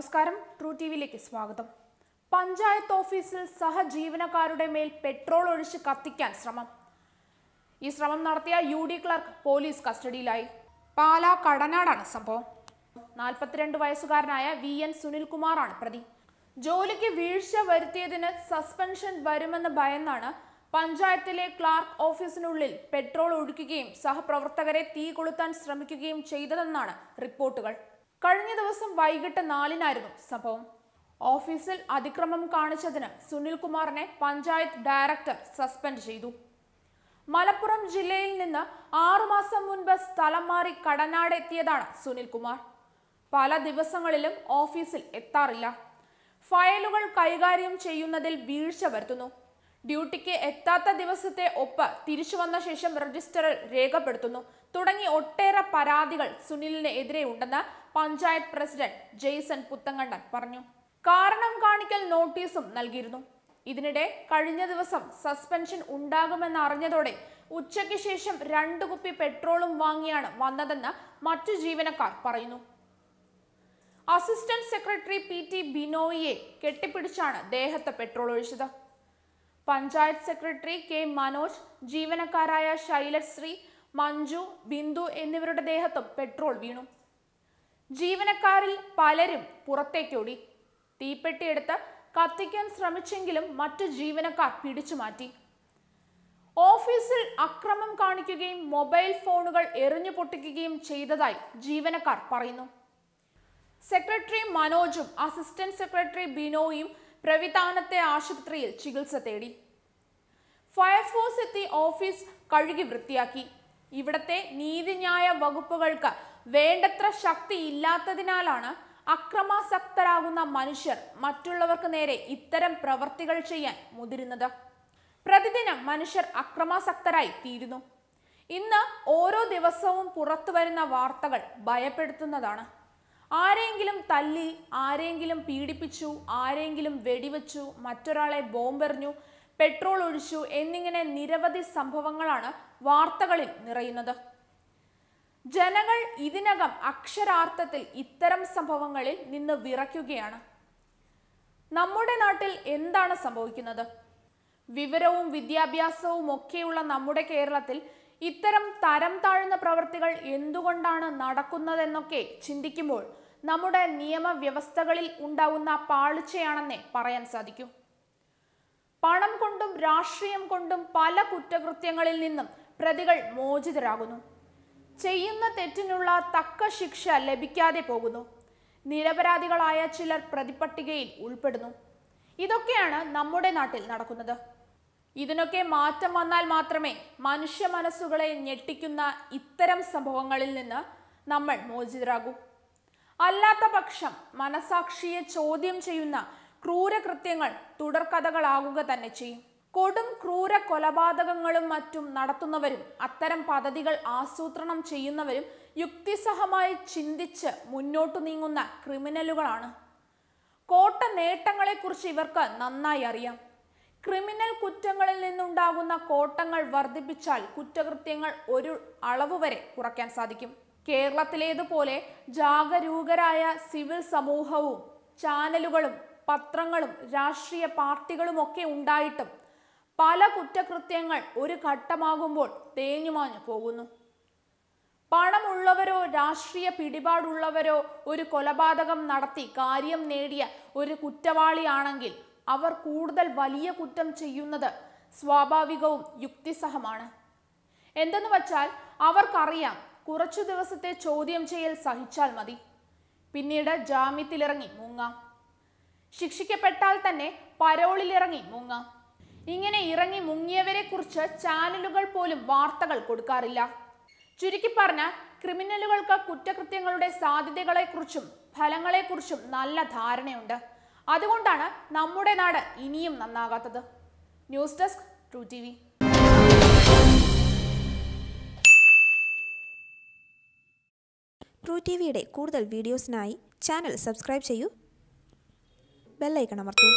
നമസ്കാരം true T വിയിലേക്ക് സ്വാഗതം പഞ്ചായത്ത് ഓഫീസിൽ സഹജീവനക്കാരുടെ മേൽ പെട്രോൾ ഒഴിച്ച് കത്തിക്കാൻ ശ്രമം ഈ ശ്രമം നടത്തിയ യു ഡി ക്ലർക്ക് പോലീസ് കസ്റ്റഡിയിലായി പാലാ കടനാടാണ് സംഭവം നാൽപ്പത്തിരണ്ട് വയസ്സുകാരനായ വി എൻ സുനിൽകുമാറാണ് പ്രതി ജോലിക്ക് വീഴ്ച വരുത്തിയതിന് സസ്പെൻഷൻ വരുമെന്ന് ഭയന്നാണ് പഞ്ചായത്തിലെ ക്ലാർക്ക് ഓഫീസിനുള്ളിൽ പെട്രോൾ ഒഴിക്കുകയും സഹപ്രവർത്തകരെ തീ കൊളുത്താൻ ശ്രമിക്കുകയും ചെയ്തതെന്നാണ് റിപ്പോർട്ടുകൾ കഴിഞ്ഞ ദിവസം വൈകിട്ട് നാലിനായിരുന്നു സംഭവം ഓഫീസിൽ അതിക്രമം കാണിച്ചതിന് സുനിൽ കുമാറിനെ പഞ്ചായത്ത് ഡയറക്ടർ സസ്പെൻഡ് ചെയ്തു മലപ്പുറം ജില്ലയിൽ നിന്ന് ആറുമാസം മുൻപ് സ്ഥലം മാറി കടനാട് എത്തിയതാണ് സുനിൽകുമാർ പല ദിവസങ്ങളിലും ഓഫീസിൽ എത്താറില്ല ഫയലുകൾ കൈകാര്യം ചെയ്യുന്നതിൽ വീഴ്ച വരുത്തുന്നു ഡ്യൂട്ടിക്ക് എത്താത്ത ദിവസത്തെ ഒപ്പ് തിരിച്ചു വന്ന ശേഷം രജിസ്റ്ററിൽ രേഖപ്പെടുത്തുന്നു തുടങ്ങി ഒട്ടേറെ പരാതികൾ സുനിലിന് എതിരെ ഉണ്ടെന്ന് പഞ്ചായത്ത് പ്രസിഡന്റ് ജെയ്സൺ പുത്തങ്കണ്ടൻ പറഞ്ഞു കാരണം കാണിക്കൽ നോട്ടീസും നൽകിയിരുന്നു ഇതിനിടെ കഴിഞ്ഞ ദിവസം സസ്പെൻഷൻ ഉണ്ടാകുമെന്ന് അറിഞ്ഞതോടെ ഉച്ചയ്ക്ക് ശേഷം രണ്ടു കുപ്പി പെട്രോളും വാങ്ങിയാണ് വന്നതെന്ന് മറ്റു ജീവനക്കാർ പറയുന്നു അസിസ്റ്റന്റ് സെക്രട്ടറി പി ടി ബിനോയിയെ കെട്ടിപ്പിടിച്ചാണ് ദേഹത്ത് പെട്രോൾ ഒഴിച്ചത് പഞ്ചായത്ത് സെക്രട്ടറി കെ മനോജ് ജീവനക്കാരായ ശൈലശ്രീ മഞ്ജു ബിന്ദു എന്നിവരുടെ ദേഹത്തും പെട്രോൾ വീണു ജീവനക്കാരിൽ പലരും പുറത്തേക്കോടി തീപ്പെട്ടിയെടുത്ത് കത്തിക്കാൻ ശ്രമിച്ചെങ്കിലും മറ്റു ജീവനക്കാർ പിടിച്ചു മാറ്റി ഓഫീസിൽ അക്രമം കാണിക്കുകയും മൊബൈൽ ഫോണുകൾ എറിഞ്ഞു പൊട്ടിക്കുകയും ചെയ്തതായി ജീവനക്കാർ പറയുന്നു സെക്രട്ടറി മനോജും അസിസ്റ്റന്റ് സെക്രട്ടറി ബിനോയും പ്രവിധാനത്തെ ആശുപത്രിയിൽ ചികിത്സ തേടി ഫയർഫോഴ്സ് എത്തി ഓഫീസ് കഴുകി വൃത്തിയാക്കി ഇവിടത്തെ നീതിന്യായ വകുപ്പുകൾക്ക് വേണ്ടത്ര ശക്തി ഇല്ലാത്തതിനാലാണ് അക്രമാസക്തരാകുന്ന മനുഷ്യർ മറ്റുള്ളവർക്ക് നേരെ ഇത്തരം പ്രവർത്തികൾ ചെയ്യാൻ മുതിരുന്നത് പ്രതിദിനം മനുഷ്യർ അക്രമാസക്തരായി തീരുന്നു ഇന്ന് ഓരോ ദിവസവും പുറത്തു വരുന്ന വാർത്തകൾ ഭയപ്പെടുത്തുന്നതാണ് ആരെങ്കിലും തല്ലി ആരെങ്കിലും പീഡിപ്പിച്ചു ആരെങ്കിലും വെടിവെച്ചു മറ്റൊരാളെ ബോംബെറിഞ്ഞു പെട്രോൾ ഒഴിച്ചു എന്നിങ്ങനെ നിരവധി സംഭവങ്ങളാണ് വാർത്തകളിൽ നിറയുന്നത് ജനങ്ങൾ ഇതിനകം അക്ഷരാർത്ഥത്തിൽ ഇത്തരം സംഭവങ്ങളിൽ നിന്ന് വിറയ്ക്കുകയാണ് നമ്മുടെ നാട്ടിൽ എന്താണ് സംഭവിക്കുന്നത് വിവരവും വിദ്യാഭ്യാസവും ഒക്കെയുള്ള നമ്മുടെ കേരളത്തിൽ ഇത്തരം തരം താഴ്ന്ന പ്രവൃത്തികൾ എന്തുകൊണ്ടാണ് നടക്കുന്നതെന്നൊക്കെ ചിന്തിക്കുമ്പോൾ നമ്മുടെ നിയമവ്യവസ്ഥകളിൽ ഉണ്ടാവുന്ന പാളിച്ചയാണെന്നേ പറയാൻ സാധിക്കും പണം കൊണ്ടും രാഷ്ട്രീയം കൊണ്ടും പല കുറ്റകൃത്യങ്ങളിൽ നിന്നും പ്രതികൾ മോചിതരാകുന്നു ചെയ്യുന്ന തെറ്റിനുള്ള തക്ക ശിക്ഷ ലഭിക്കാതെ പോകുന്നു നിരപരാധികളായ ചിലർ പ്രതിപട്ടികയിൽ ഉൾപ്പെടുന്നു ഇതൊക്കെയാണ് നമ്മുടെ നാട്ടിൽ നടക്കുന്നത് ഇതിനൊക്കെ മാറ്റം വന്നാൽ മാത്രമേ മനുഷ്യ മനസ്സുകളെ ഞെട്ടിക്കുന്ന ഇത്തരം സംഭവങ്ങളിൽ നിന്ന് നമ്മൾ മോചിതരാകൂ അല്ലാത്ത പക്ഷം മനസാക്ഷിയെ ചോദ്യം ചെയ്യുന്ന ക്രൂരകൃത്യങ്ങൾ തുടർക്കഥകളാകുക തന്നെ ചെയ്യും കൊടും ക്രൂര കൊലപാതകങ്ങളും മറ്റും നടത്തുന്നവരും അത്തരം പദ്ധതികൾ ആസൂത്രണം ചെയ്യുന്നവരും യുക്തിസഹമായി ചിന്തിച്ച് മുന്നോട്ടു നീങ്ങുന്ന ക്രിമിനലുകളാണ് കോട്ട നേട്ടങ്ങളെക്കുറിച്ച് ഇവർക്ക് നന്നായി അറിയാം ക്രിമിനൽ കുറ്റങ്ങളിൽ നിന്നുണ്ടാകുന്ന കോട്ടങ്ങൾ വർദ്ധിപ്പിച്ചാൽ കുറ്റകൃത്യങ്ങൾ ഒരു അളവ് വരെ കുറയ്ക്കാൻ സാധിക്കും കേരളത്തിലേതുപോലെ ജാഗരൂകരായ സിവിൽ സമൂഹവും ചാനലുകളും പത്രങ്ങളും രാഷ്ട്രീയ പാർട്ടികളുമൊക്കെ ഉണ്ടായിട്ടും പല കുറ്റകൃത്യങ്ങൾ ഒരു ഘട്ടമാകുമ്പോൾ തേഞ്ഞുമാഞ്ഞു പോകുന്നു പണമുള്ളവരോ രാഷ്ട്രീയ പിടിപാടുള്ളവരോ ഒരു കൊലപാതകം നടത്തി കാര്യം നേടിയ ഒരു കുറ്റവാളിയാണെങ്കിൽ അവർ കൂടുതൽ വലിയ കുറ്റം ചെയ്യുന്നത് സ്വാഭാവികവും യുക്തിസഹമാണ് എന്തെന്ന് വച്ചാൽ അവർക്കറിയാം കുറച്ചു ദിവസത്തെ ചോദ്യം ചെയ്യൽ സഹിച്ചാൽ മതി പിന്നീട് ജാമ്യത്തിലിറങ്ങി മുങ്ങാം ശിക്ഷിക്കപ്പെട്ടാൽ തന്നെ പരോളിലിറങ്ങി മുങ്ങാം ഇങ്ങനെ ഇറങ്ങി മുങ്ങിയവരെ കുറിച്ച് ചാനലുകൾ പോലും വാർത്തകൾ കൊടുക്കാറില്ല ചുരുക്കി പറഞ്ഞ ക്രിമിനലുകൾക്ക് കുറ്റകൃത്യങ്ങളുടെ സാധ്യതകളെക്കുറിച്ചും ഫലങ്ങളെക്കുറിച്ചും നല്ല ധാരണയുണ്ട് അതുകൊണ്ടാണ് നമ്മുടെ നാട് ഇനിയും നന്നാകാത്തത് news desk true T V true T വിയുടെ കൂടുതൽ വീഡിയോസിനായി ചാനൽ സബ്സ്ക്രൈബ് ചെയ്യൂ അമർത്തൂ